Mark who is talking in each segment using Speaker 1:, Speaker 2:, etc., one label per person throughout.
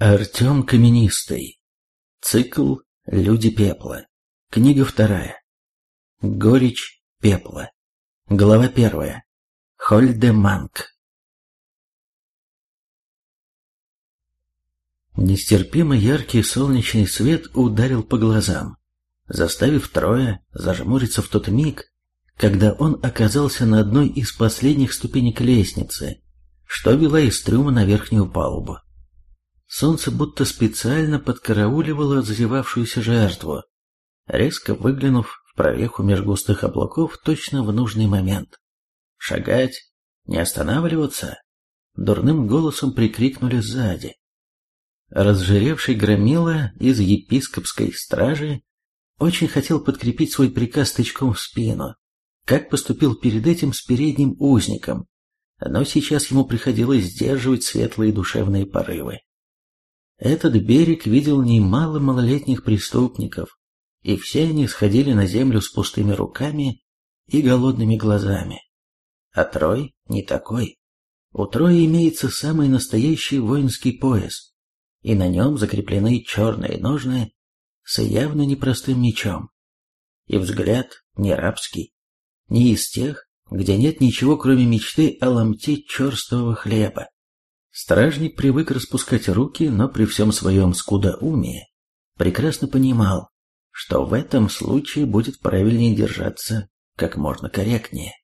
Speaker 1: Артем Каменистый. Цикл «Люди пепла». Книга вторая. Горечь пепла. Глава первая. Хольдеманг. Нестерпимо яркий солнечный свет ударил по глазам, заставив трое зажмуриться в тот миг, когда он оказался на одной из последних ступенек лестницы, что вела из трюма на верхнюю палубу. Солнце будто специально подкарауливало отзревавшуюся жертву, резко выглянув в прореху густых облаков точно в нужный момент. «Шагать? Не останавливаться?» Дурным голосом прикрикнули сзади. Разжиревший громила из епископской стражи очень хотел подкрепить свой приказ тычком в спину, как поступил перед этим с передним узником, но сейчас ему приходилось сдерживать светлые душевные порывы. Этот берег видел немало малолетних преступников, и все они сходили на землю с пустыми руками и голодными глазами. А Трой не такой. У Троя имеется самый настоящий воинский пояс, и на нем закреплены черные ножны с явно непростым мечом. И взгляд не рабский, не из тех, где нет ничего, кроме мечты о ломте черствого хлеба. Стражник привык распускать руки, но при всем своем скудоумии прекрасно понимал, что в этом случае будет правильнее держаться как можно корректнее.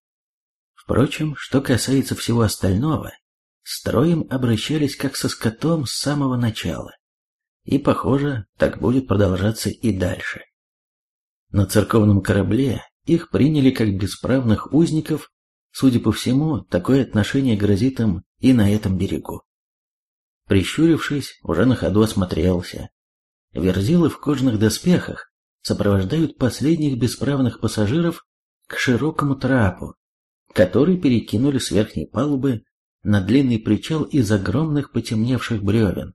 Speaker 1: Впрочем, что касается всего остального, с троем обращались как со скотом с самого начала. И, похоже, так будет продолжаться и дальше. На церковном корабле их приняли как бесправных узников, судя по всему, такое отношение грозит им и на этом берегу. Прищурившись, уже на ходу осмотрелся. Верзилы в кожаных доспехах сопровождают последних бесправных пассажиров к широкому трапу, который перекинули с верхней палубы на длинный причал из огромных потемневших бревен.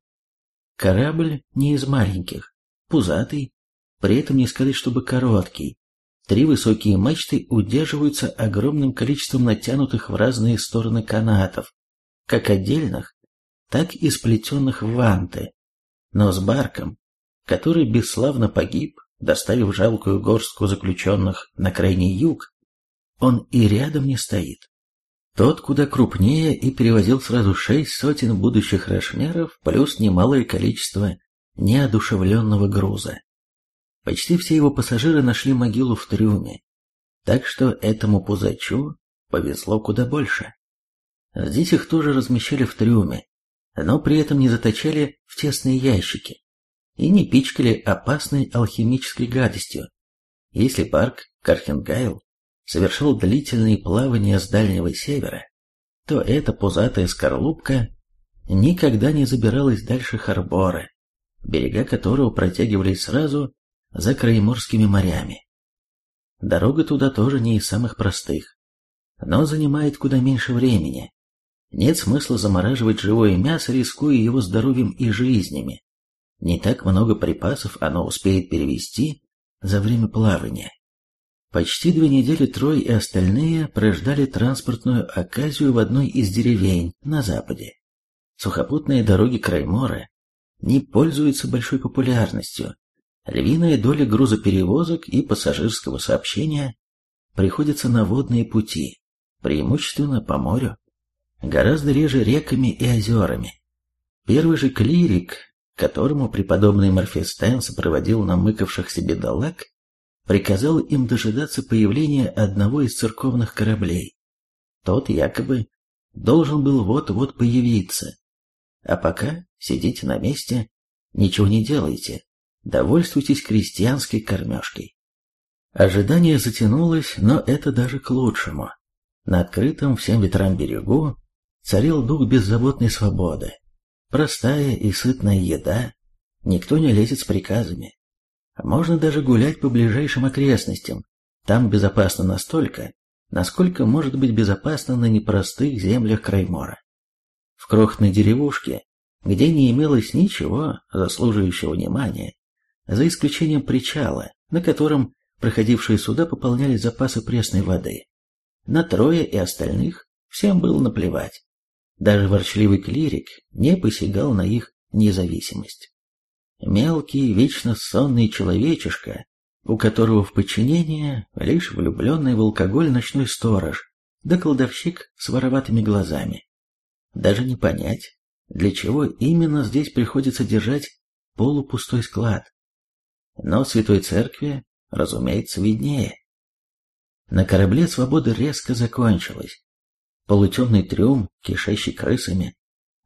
Speaker 1: Корабль не из маленьких, пузатый, при этом не сказать, чтобы короткий. Три высокие мачты удерживаются огромным количеством натянутых в разные стороны канатов, как отдельных, так и сплетенных в ванты, но с Барком, который бесславно погиб, доставив жалкую горстку заключенных на крайний юг, он и рядом не стоит. Тот куда крупнее и перевозил сразу шесть сотен будущих рошмеров, плюс немалое количество неодушевленного груза. Почти все его пассажиры нашли могилу в трюме, так что этому пузачу повезло куда больше. Здесь их тоже размещали в трюме, но при этом не заточали в тесные ящики и не пичкали опасной алхимической гадостью. Если парк Кархенгайл совершил длительные плавания с Дальнего Севера, то эта пузатая скорлупка никогда не забиралась дальше Харбора, берега которого протягивались сразу за Краеморскими морями. Дорога туда тоже не из самых простых, но занимает куда меньше времени, нет смысла замораживать живое мясо, рискуя его здоровьем и жизнями. Не так много припасов оно успеет перевезти за время плавания. Почти две недели Трой и остальные прождали транспортную оказию в одной из деревень на западе. Сухопутные дороги Краймора не пользуются большой популярностью. Львиная доля грузоперевозок и пассажирского сообщения приходится на водные пути, преимущественно по морю гораздо реже реками и озерами. Первый же клирик, которому преподобный Морфестен сопроводил намыкавшихся бедолаг, приказал им дожидаться появления одного из церковных кораблей. Тот якобы должен был вот-вот появиться. А пока сидите на месте, ничего не делайте, довольствуйтесь крестьянской кормежкой. Ожидание затянулось, но это даже к лучшему. На открытом всем ветрам берегу царил дух беззаботной свободы. Простая и сытная еда, никто не лезет с приказами. Можно даже гулять по ближайшим окрестностям, там безопасно настолько, насколько может быть безопасно на непростых землях Краймора. В крохотной деревушке, где не имелось ничего, заслуживающего внимания, за исключением причала, на котором проходившие суда пополняли запасы пресной воды. На трое и остальных всем было наплевать. Даже ворчливый клирик не посягал на их независимость. Мелкий, вечно сонный человечишка, у которого в подчинении лишь влюбленный в алкоголь ночной сторож, да колдовщик с вороватыми глазами. Даже не понять, для чего именно здесь приходится держать полупустой склад. Но Святой Церкви, разумеется, виднее. На корабле свобода резко закончилась полутемный трюм, кишащий крысами,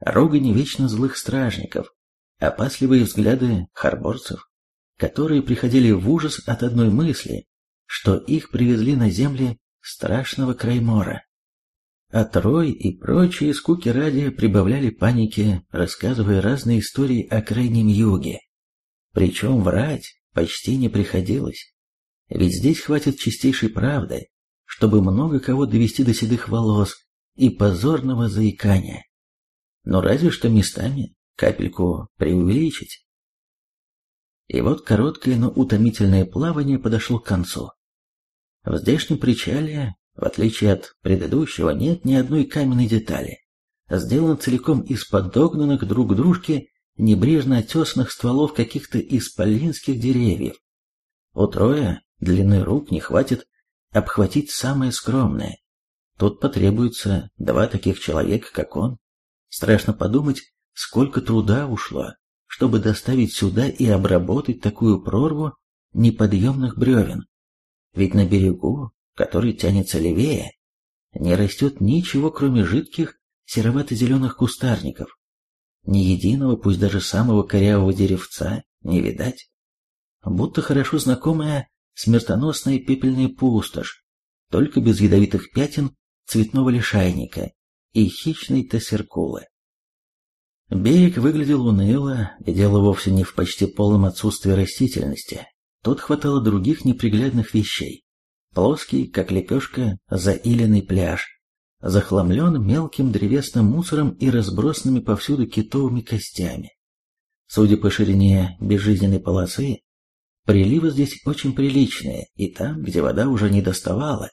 Speaker 1: ругань вечно злых стражников, опасливые взгляды харборцев, которые приходили в ужас от одной мысли, что их привезли на земли страшного Краймора. А Трой и прочие скуки ради прибавляли паники, рассказывая разные истории о Крайнем Юге. Причем врать почти не приходилось, ведь здесь хватит чистейшей правды, чтобы много кого довести до седых волос, и позорного заикания. Но разве что местами капельку преувеличить. И вот короткое, но утомительное плавание подошло к концу. В здешнем причале, в отличие от предыдущего, нет ни одной каменной детали. Сделано целиком из подогнанных друг к дружке небрежно отесанных стволов каких-то исполинских деревьев. У троя длины рук не хватит обхватить самое скромное, Тут потребуется два таких человека, как он. Страшно подумать, сколько труда ушло, чтобы доставить сюда и обработать такую прорву неподъемных бревен. Ведь на берегу, который тянется левее, не растет ничего, кроме жидких серовато-зеленых кустарников. Ни единого, пусть даже самого корявого деревца, не видать. Будто хорошо знакомая смертоносная пепельная пустошь, только без ядовитых пятен цветного лишайника и хищной тосеркулы. Берег выглядел уныло, и дело вовсе не в почти полном отсутствии растительности. Тут хватало других неприглядных вещей. Плоский, как лепешка, заиленный пляж, захламлен мелким древесным мусором и разбросанными повсюду китовыми костями. Судя по ширине безжизненной полосы, приливы здесь очень приличные, и там, где вода уже не доставала,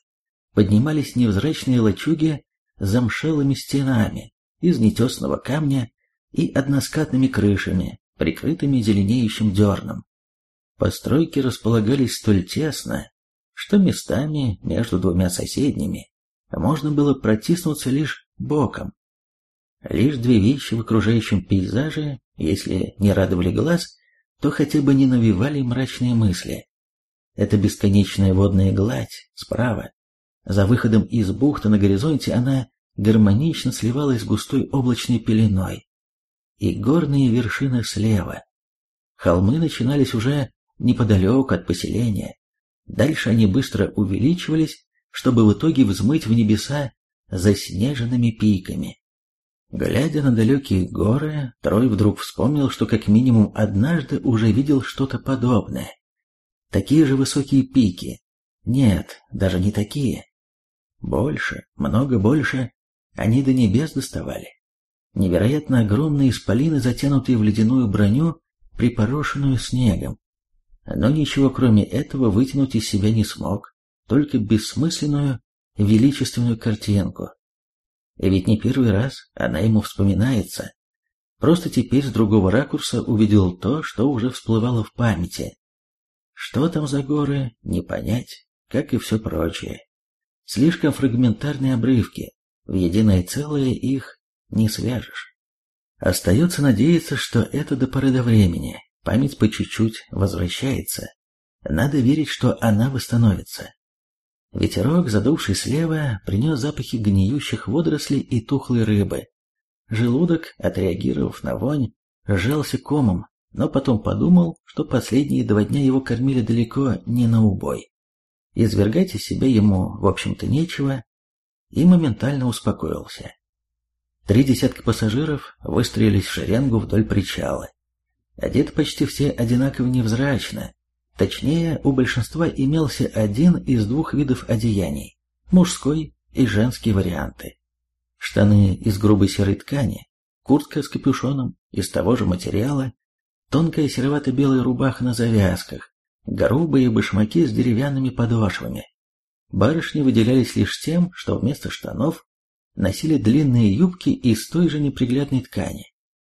Speaker 1: поднимались невзрачные лачуги с замшелыми стенами из нетесного камня и односкатными крышами, прикрытыми зеленеющим дерном. Постройки располагались столь тесно, что местами между двумя соседними можно было протиснуться лишь боком. Лишь две вещи в окружающем пейзаже, если не радовали глаз, то хотя бы не навевали мрачные мысли. Это бесконечная водная гладь справа за выходом из бухты на горизонте она гармонично сливалась с густой облачной пеленой. И горные вершины слева. Холмы начинались уже неподалеку от поселения. Дальше они быстро увеличивались, чтобы в итоге взмыть в небеса заснеженными пиками. Глядя на далекие горы, Трой вдруг вспомнил, что как минимум однажды уже видел что-то подобное. Такие же высокие пики. Нет, даже не такие. Больше, много больше. Они до небес доставали. Невероятно огромные исполины, затянутые в ледяную броню, припорошенную снегом. Но ничего кроме этого вытянуть из себя не смог, только бессмысленную, величественную картинку. И ведь не первый раз она ему вспоминается. Просто теперь с другого ракурса увидел то, что уже всплывало в памяти. Что там за горы, не понять, как и все прочее. Слишком фрагментарные обрывки, в единое целое их не свяжешь. Остается надеяться, что это до поры до времени, память по чуть-чуть возвращается. Надо верить, что она восстановится. Ветерок, задувший слева, принес запахи гниющих водорослей и тухлой рыбы. Желудок, отреагировав на вонь, сжался комом, но потом подумал, что последние два дня его кормили далеко не на убой. Извергать из себя ему, в общем-то, нечего, и моментально успокоился. Три десятка пассажиров выстроились в шеренгу вдоль причала. Одеты почти все одинаково невзрачно, точнее, у большинства имелся один из двух видов одеяний – мужской и женский варианты. Штаны из грубой серой ткани, куртка с капюшоном из того же материала, тонкая серовато-белая рубаха на завязках, грубые башмаки с деревянными подошвами. Барышни выделялись лишь тем, что вместо штанов носили длинные юбки из той же неприглядной ткани.